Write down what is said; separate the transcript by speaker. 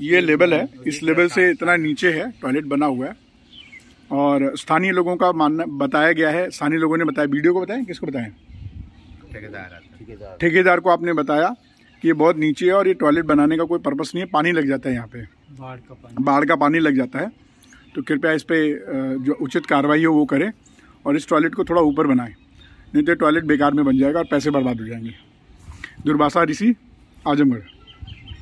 Speaker 1: ये लेवल है इस लेवल से इतना नीचे है टॉयलेट बना हुआ है और स्थानीय लोगों का मानना बताया गया है स्थानीय लोगों ने बताया वीडियो को बताएं किसको बताएं ठेकेदार ठेकेदार को आपने बताया कि ये बहुत नीचे है और ये टॉयलेट बनाने का कोई पर्पस नहीं है पानी लग जाता है यहाँ पे
Speaker 2: बाढ़ का पानी
Speaker 1: बाढ़ का पानी लग जाता है तो कृपया इस पर जो उचित कार्रवाई हो वो करें और इस टॉयलेट को थोड़ा ऊपर बनाएं नहीं तो टॉयलेट बेकार में बन जाएगा और पैसे बर्बाद हो जाएंगे दुर्भाषा ऋषि आजमगढ़